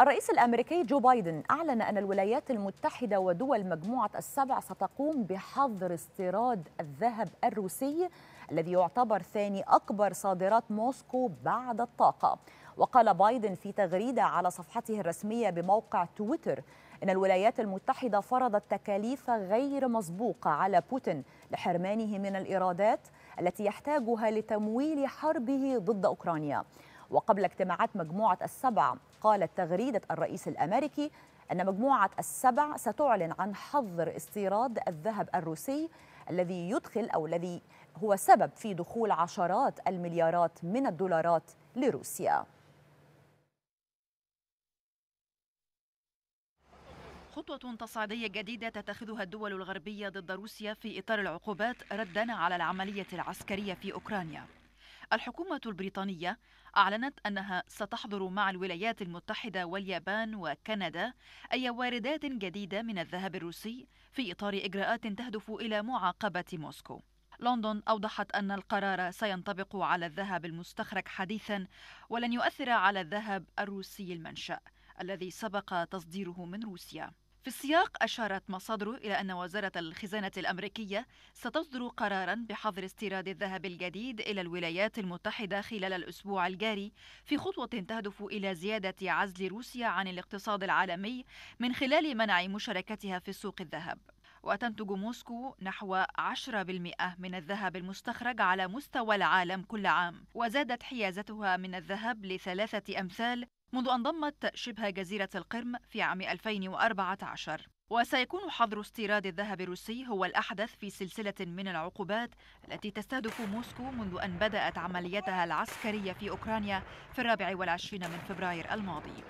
الرئيس الامريكي جو بايدن اعلن ان الولايات المتحده ودول مجموعه السبع ستقوم بحظر استيراد الذهب الروسي الذي يعتبر ثاني اكبر صادرات موسكو بعد الطاقه وقال بايدن في تغريده على صفحته الرسميه بموقع تويتر ان الولايات المتحده فرضت تكاليف غير مسبوقه على بوتين لحرمانه من الايرادات التي يحتاجها لتمويل حربه ضد اوكرانيا وقبل اجتماعات مجموعة السبع قالت تغريدة الرئيس الأمريكي أن مجموعة السبع ستعلن عن حظر استيراد الذهب الروسي الذي يدخل أو الذي هو سبب في دخول عشرات المليارات من الدولارات لروسيا خطوة تصعيدية جديدة تتخذها الدول الغربية ضد روسيا في إطار العقوبات ردا على العملية العسكرية في أوكرانيا الحكومة البريطانية أعلنت أنها ستحضر مع الولايات المتحدة واليابان وكندا أي واردات جديدة من الذهب الروسي في إطار إجراءات تهدف إلى معاقبة موسكو. لندن أوضحت أن القرار سينطبق على الذهب المستخرج حديثا ولن يؤثر على الذهب الروسي المنشأ الذي سبق تصديره من روسيا. في السياق أشارت مصادر إلى أن وزارة الخزانة الأمريكية ستصدر قرارا بحظر استيراد الذهب الجديد إلى الولايات المتحدة خلال الأسبوع الجاري في خطوة تهدف إلى زيادة عزل روسيا عن الاقتصاد العالمي من خلال منع مشاركتها في سوق الذهب وتنتج موسكو نحو 10% من الذهب المستخرج على مستوى العالم كل عام وزادت حيازتها من الذهب لثلاثة أمثال منذ أن ضمت شبه جزيرة القرم في عام 2014 وسيكون حظر استيراد الذهب الروسي هو الأحدث في سلسلة من العقوبات التي تستهدف موسكو منذ أن بدأت عمليتها العسكرية في أوكرانيا في الرابع والعشرين من فبراير الماضي